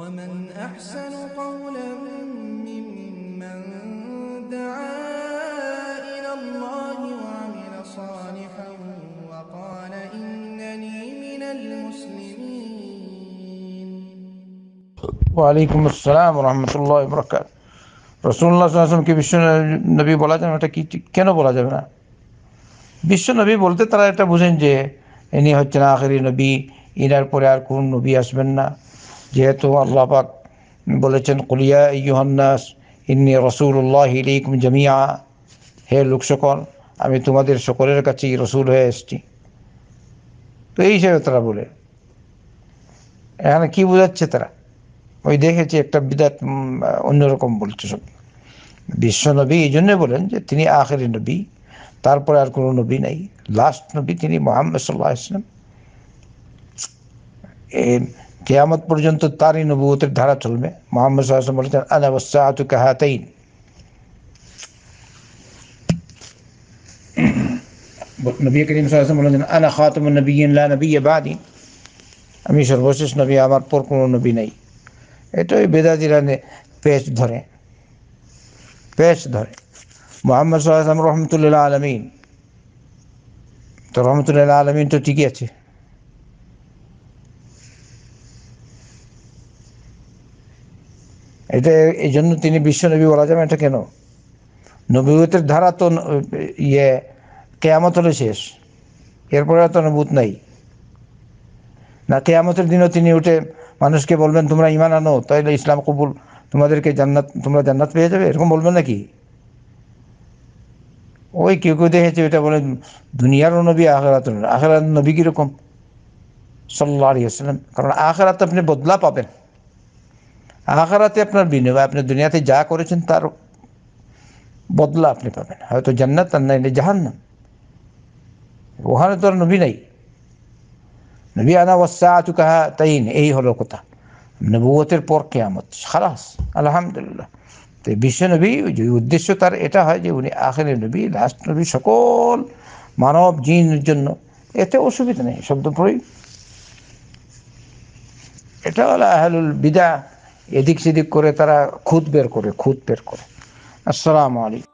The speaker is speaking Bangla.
ومن أحسن قولا ممن دعا إلى الله وعمل صالحا وقال إنني من المسلمين وعليكم السلام ورحمة الله وبركاته رسول الله صلى الله عليه وسلم كيف بشن النبي بولا جانا وطا كي كنو بولا جانا بشن نبي بولتے ترى يتا جي اني حجنا آخری نبي اينار پوريار کون نبي اسمن যেহেতু আল্লাপাক বলেছেন কলিয়া ইউহান্নাস ইন্নি রসুল্লাহ ইলিকুম জামিয়া হে লোক সকল আমি তোমাদের সকলের কাছেই রসুল হয়ে এসছি তো এই হিসেবে তারা বলে এখানে কী বোঝাচ্ছে তারা ওই দেখেছি একটা বিদাত অন্যরকম বলছে সব বিশ্বনবী এই জন্যে বলেন যে তিনি আখেরি নবী তারপরে আর কোনো নবী নাই লাস্ট নবী তিনি মোহাম্মদ সাল্লাহ ইসলাম কেয়ামত পর্যন্ত তারই নবুয়তের ধারা চলবে মোহাম্মদ সাল্লাম বলেছেন আনাবসা আতু কাহাতাইন নবী করিম সাল্লাম বলেছেন আনা খাতমুন নবীন লা নবী বাদি আমি সর্বশেষ নবী আমার পর কোনো নবী নেই এটাই বেদাজিরা বেদাদিরা পেশ ধরে পেশ ধরে মোহাম্মদ সাল্লাম রহমতুল্লাহ আলমিন তো রহমতুল্লাহ আলমিন তো ঠিকই আছে এটা এই জন্য তিনি বিশ্ব নবী বলা যাবে এটা কেন নবীতের ধারা তো ইয়ে কেয়ামত হলে শেষ এরপরে তো নবুত নাই না কেয়ামতের দিনও তিনি উঠে মানুষকে বলবেন তোমরা ইমান আনো তাইলে ইসলাম কবুল তোমাদেরকে জান্নাত তোমরা জান্নাত পেয়ে যাবে এরকম বলবেন নাকি ওই কেউ কেউ দেখেছে ওইটা বলে দুনিয়ারও নবী আখেরাত আখেরাত নবী কীরকম সাল্লাহ আলিয়া কারণ আখেরাত আপনি বদলা পাবেন আখারাতে আপনার বিনিময় আপনি দুনিয়াতে যা করেছেন তার বদলা আপনি পাবেন হয়তো জান্নাত আর নাইলে জাহান্নাম ওখানে তো আর নবী নাই নবী আনা ওয়াসা আতু কাহা তাইন এই হলো কথা নবুয়তের পর কেয়ামত খালাস আলহামদুলিল্লাহ তো বিশ্ব নবী যে উদ্দেশ্য তার এটা হয় যে উনি আখের নবী লাস্ট নবী সকল মানব জিনের জন্য এতে অসুবিধা নেই শব্দ প্রয়োগ এটা হলো আহলুল বিদা এদিক সেদিক করে তারা খুদ বের করে খুদ বের করে আসসালামু আলাইকুম